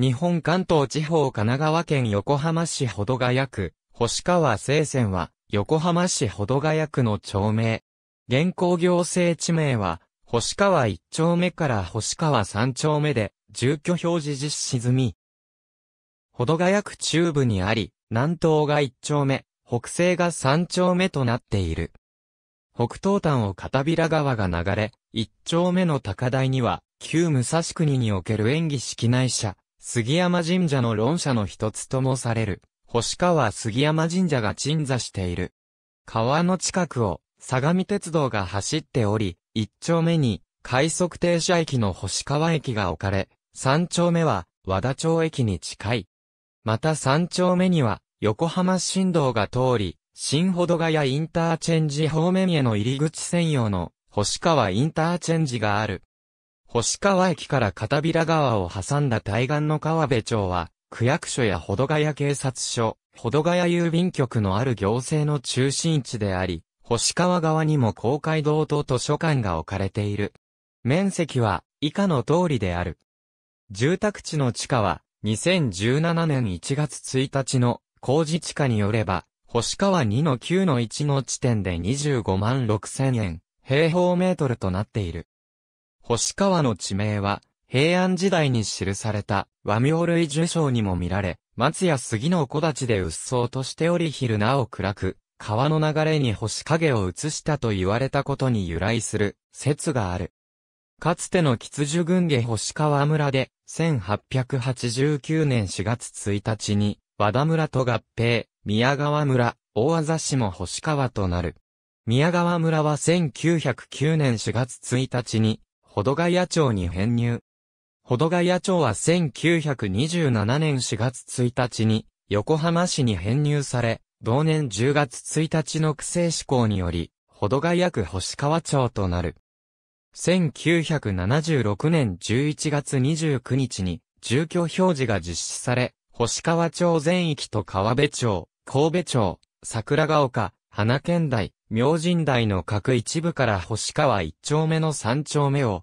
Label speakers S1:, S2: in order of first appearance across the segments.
S1: 日本関東地方神奈川県横浜市保土ヶ谷区、星川聖線は、横浜市保土ヶ谷区の町名。現行行政地名は、星川一丁目から星川三丁目で、住居表示実施済み。保土ヶ谷区中部にあり、南東が一丁目、北西が三丁目となっている。北東端を片平川が流れ、一丁目の高台には、旧武蔵国における演技式内社、杉山神社の論者の一つともされる、星川杉山神社が鎮座している。川の近くを、相模鉄道が走っており、一丁目に、快速停車駅の星川駅が置かれ、三丁目は、和田町駅に近い。また三丁目には、横浜新道が通り、新保土ヶ谷インターチェンジ方面への入り口専用の、星川インターチェンジがある。星川駅から片平川を挟んだ対岸の川辺町は、区役所や保土ヶ谷警察署、保土ヶ谷郵便局のある行政の中心地であり、星川側にも公会堂と図書館が置かれている。面積は以下の通りである。住宅地の地価は2017年1月1日の工事地価によれば、星川2の9の1の地点で25万6千円、平方メートルとなっている。星川の地名は、平安時代に記された和名類受章にも見られ、松や杉の木立で鬱蒼としており昼なお暗く、川の流れに星影を映したと言われたことに由来する説がある。かつての吉樹群下星川村で、1889年4月1日に、和田村と合併、宮川村、大和座市も星川となる。宮川村は1909年4月1日に、保土ヶ谷町に編入。保土ヶ谷町は1927年4月1日に横浜市に編入され、同年10月1日の区政施行により、保土ヶ谷区星川町となる。1976年11月29日に住居表示が実施され、星川町全域と川辺町、神戸町、桜ヶ丘、花県台、明神台の各一部から星川一丁目の三丁目を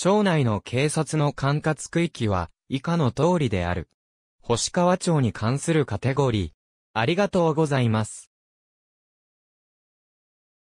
S1: 町内の警察の管轄区域は以下の通りである。星川町に関するカテゴリー。ありがとうございます。